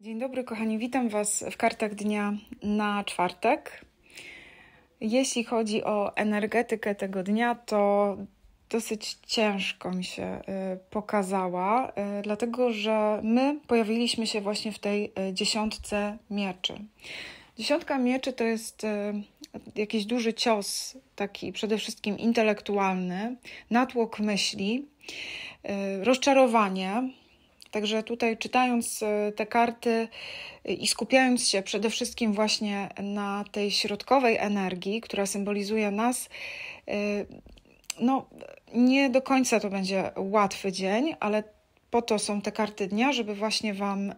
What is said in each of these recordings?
Dzień dobry, kochani, witam Was w kartach dnia na czwartek. Jeśli chodzi o energetykę tego dnia, to dosyć ciężko mi się y, pokazała, y, dlatego że my pojawiliśmy się właśnie w tej y, dziesiątce mieczy. Dziesiątka mieczy to jest jakiś duży cios, taki przede wszystkim intelektualny, natłok myśli, rozczarowanie Także tutaj czytając e, te karty e, i skupiając się przede wszystkim właśnie na tej środkowej energii, która symbolizuje nas, e, no nie do końca to będzie łatwy dzień, ale po to są te karty dnia, żeby właśnie Wam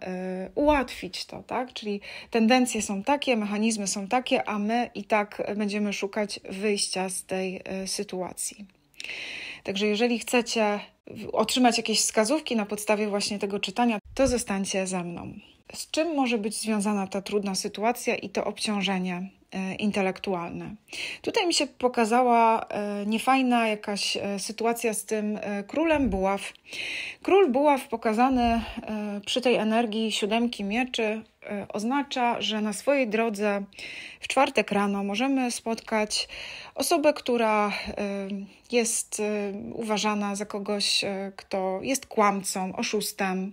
ułatwić to, tak? Czyli tendencje są takie, mechanizmy są takie, a my i tak będziemy szukać wyjścia z tej sytuacji. Także jeżeli chcecie otrzymać jakieś wskazówki na podstawie właśnie tego czytania, to zostańcie ze mną. Z czym może być związana ta trudna sytuacja i to obciążenie e, intelektualne. Tutaj mi się pokazała e, niefajna jakaś e, sytuacja z tym królem buław. Król buław pokazany przy tej energii siódemki mieczy E, oznacza, że na swojej drodze w czwartek rano możemy spotkać osobę, która e, jest e, uważana za kogoś, kto jest kłamcą, oszustem,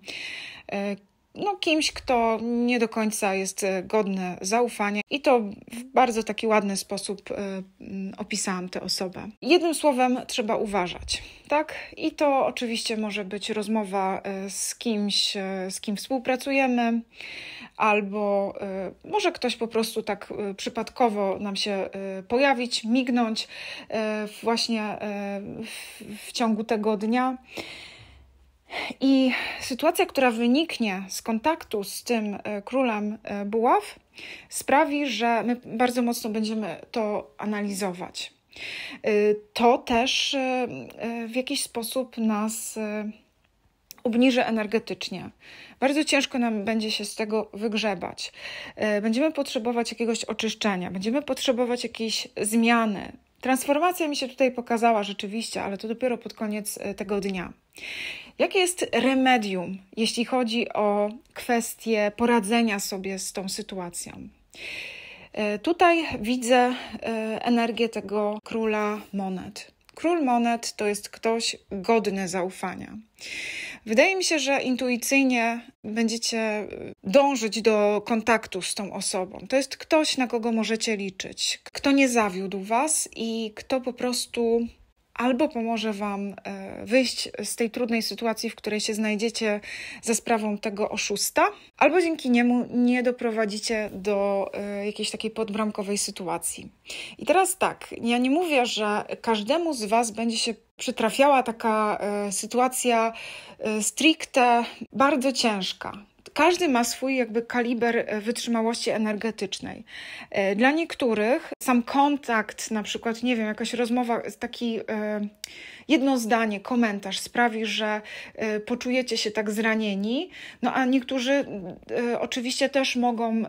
no, kimś, kto nie do końca jest e, godny zaufania, i to w bardzo taki ładny sposób e, mm, opisałam tę osobę. Jednym słowem, trzeba uważać, tak? I to oczywiście może być rozmowa e, z kimś, z kim współpracujemy, albo może ktoś po prostu tak przypadkowo nam się pojawić, mignąć właśnie w ciągu tego dnia. I sytuacja, która wyniknie z kontaktu z tym e, królem e, buław, sprawi, że my bardzo mocno będziemy to analizować. E, to też w jakiś sposób nas obniży energetycznie. Bardzo ciężko nam będzie się z tego wygrzebać. Będziemy potrzebować jakiegoś oczyszczenia, będziemy potrzebować jakiejś zmiany, Transformacja mi się tutaj pokazała rzeczywiście, ale to dopiero pod koniec e, tego dnia. Jakie jest remedium, jeśli chodzi o kwestię poradzenia sobie z tą sytuacją? E, tutaj widzę e, energię tego króla monet. Król monet to jest ktoś godny zaufania. Wydaje mi się, że intuicyjnie będziecie y, dążyć do kontaktu z tą osobą. To jest ktoś, na kogo możecie liczyć, kto nie zawiódł was i kto po prostu albo pomoże Wam y, wyjść z tej trudnej sytuacji, w której się znajdziecie za sprawą tego oszusta, albo dzięki niemu nie doprowadzicie do y, jakiejś takiej podbramkowej sytuacji. I teraz tak, ja nie mówię, że każdemu z Was będzie się przytrafiała taka e, sytuacja e, stricte bardzo ciężka. Każdy ma swój jakby kaliber e, wytrzymałości energetycznej. E, dla niektórych sam kontakt, na przykład, nie wiem, jakaś rozmowa, taki e, jedno zdanie, komentarz sprawi, że poczujecie się tak zranieni, no a niektórzy oczywiście też mogą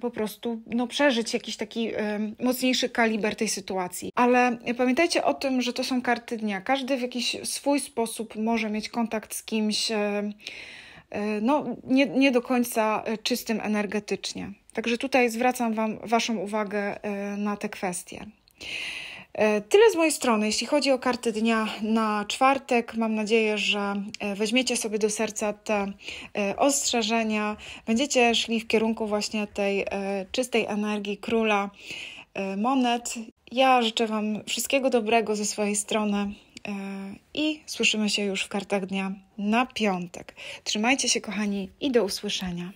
po prostu no, przeżyć jakiś taki mocniejszy kaliber tej sytuacji. Ale pamiętajcie o tym, że to są karty dnia. Każdy w jakiś swój sposób może mieć kontakt z kimś E, no, nie, nie do końca e, czystym energetycznie. Także tutaj zwracam Wam Waszą uwagę e, na te kwestie. Tyle z mojej strony, jeśli chodzi o karty dnia na czwartek. Mam nadzieję, że weźmiecie sobie do serca te ostrzeżenia, będziecie szli w kierunku właśnie tej czystej energii króla monet. Ja życzę Wam wszystkiego dobrego ze swojej strony. E, I słyszymy się już w kartach dnia na piątek. Trzymajcie się, kochani, i do usłyszenia.